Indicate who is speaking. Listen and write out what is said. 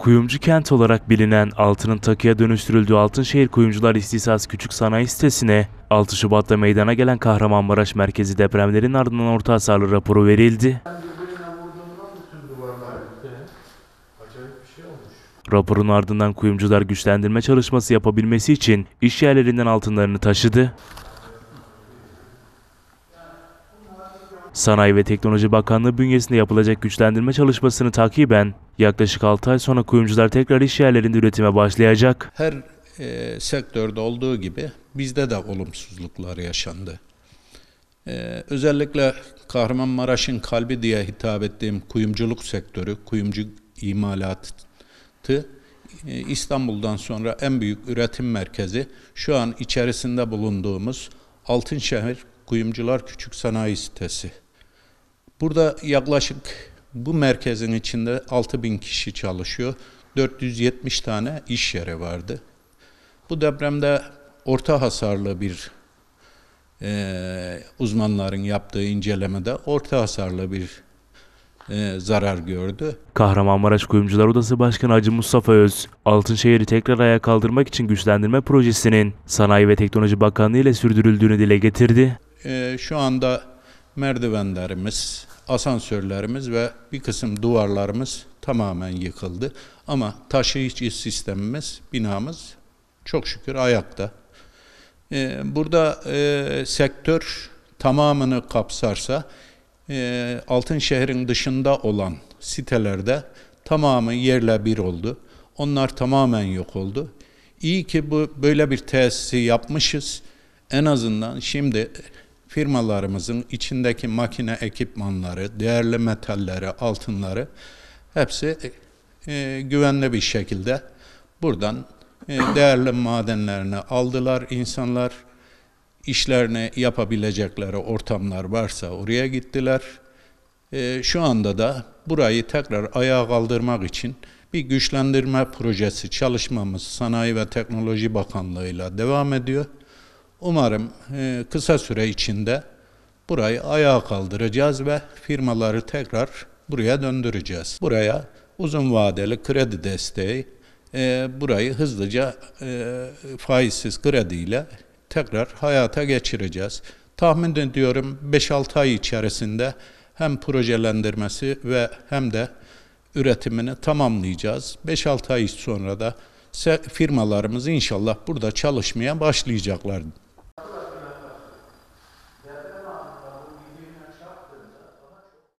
Speaker 1: Kuyumcu kent olarak bilinen altının takıya dönüştürüldüğü Altınşehir Kuyumcular İstihsas Küçük Sanayi Sitesi'ne 6 Şubat'ta meydana gelen Kahramanmaraş merkezi depremlerin ardından orta hasarlı raporu verildi. Raporun ardından kuyumcular güçlendirme çalışması yapabilmesi için iş yerlerinden altınlarını taşıdı. Sanayi ve Teknoloji Bakanlığı bünyesinde yapılacak güçlendirme çalışmasını takiben yaklaşık 6 ay sonra kuyumcular tekrar iş yerlerinde üretime başlayacak.
Speaker 2: Her e, sektörde olduğu gibi bizde de olumsuzluklar yaşandı. E, özellikle Kahramanmaraş'ın kalbi diye hitap ettiğim kuyumculuk sektörü, kuyumcu imalatı e, İstanbul'dan sonra en büyük üretim merkezi şu an içerisinde bulunduğumuz Altınşehir Kuyumcular Küçük Sanayi Sitesi. Burada yaklaşık bu merkezin içinde 6000 kişi çalışıyor. 470 tane iş yeri vardı. Bu depremde orta hasarlı bir e, uzmanların yaptığı incelemede orta hasarlı bir e, zarar gördü.
Speaker 1: Kahramanmaraş Kuyumcular Odası Başkanı Hacı Mustafa Öz, Altınşehir'i tekrar ayağa kaldırmak için güçlendirme projesinin Sanayi ve Teknoloji Bakanlığı ile sürdürüldüğünü dile getirdi.
Speaker 2: E, şu anda merdivenlerimiz, asansörlerimiz ve bir kısım duvarlarımız tamamen yıkıldı. Ama taşıyıcı sistemimiz, binamız çok şükür ayakta. Ee, burada e, sektör tamamını kapsarsa e, Altınşehir'in dışında olan sitelerde tamamı yerle bir oldu. Onlar tamamen yok oldu. İyi ki bu böyle bir tesisi yapmışız. En azından şimdi firmalarımızın içindeki makine ekipmanları, değerli metalleri, altınları hepsi e, e, güvenli bir şekilde buradan e, değerli madenlerini aldılar İnsanlar işlerini yapabilecekleri ortamlar varsa oraya gittiler. E, şu anda da burayı tekrar ayağa kaldırmak için bir güçlendirme projesi çalışmamız Sanayi ve Teknoloji Bakanlığı'yla devam ediyor. Umarım e, kısa süre içinde burayı ayağa kaldıracağız ve firmaları tekrar buraya döndüreceğiz. Buraya uzun vadeli kredi desteği, e, burayı hızlıca e, faizsiz krediyle tekrar hayata geçireceğiz. Tahmin ediyorum 5-6 ay içerisinde hem projelendirmesi ve hem de üretimini tamamlayacağız. 5-6 ay sonra da firmalarımız inşallah burada çalışmaya başlayacaklar.